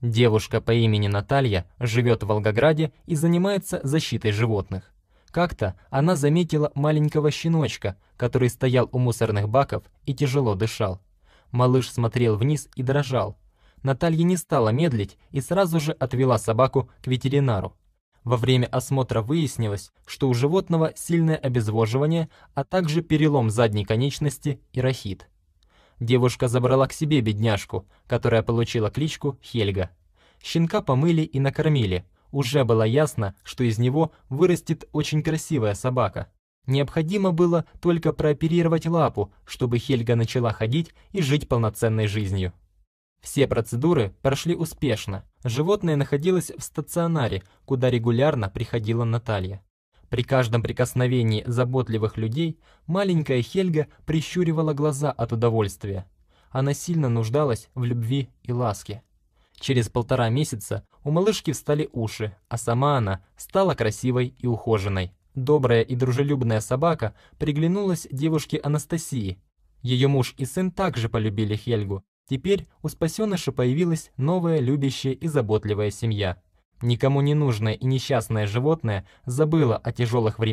Девушка по имени Наталья живет в Волгограде и занимается защитой животных. Как-то она заметила маленького щеночка, который стоял у мусорных баков и тяжело дышал. Малыш смотрел вниз и дрожал. Наталья не стала медлить и сразу же отвела собаку к ветеринару. Во время осмотра выяснилось, что у животного сильное обезвоживание, а также перелом задней конечности и рахит. Девушка забрала к себе бедняжку, которая получила кличку Хельга. Щенка помыли и накормили. Уже было ясно, что из него вырастет очень красивая собака. Необходимо было только прооперировать лапу, чтобы Хельга начала ходить и жить полноценной жизнью. Все процедуры прошли успешно. Животное находилось в стационаре, куда регулярно приходила Наталья. При каждом прикосновении заботливых людей маленькая Хельга прищуривала глаза от удовольствия. Она сильно нуждалась в любви и ласке. Через полтора месяца у малышки встали уши, а сама она стала красивой и ухоженной. Добрая и дружелюбная собака приглянулась девушке Анастасии. Ее муж и сын также полюбили Хельгу. Теперь у спасеныша появилась новая любящая и заботливая семья. Никому не нужное и несчастное животное забыло о тяжелых временах.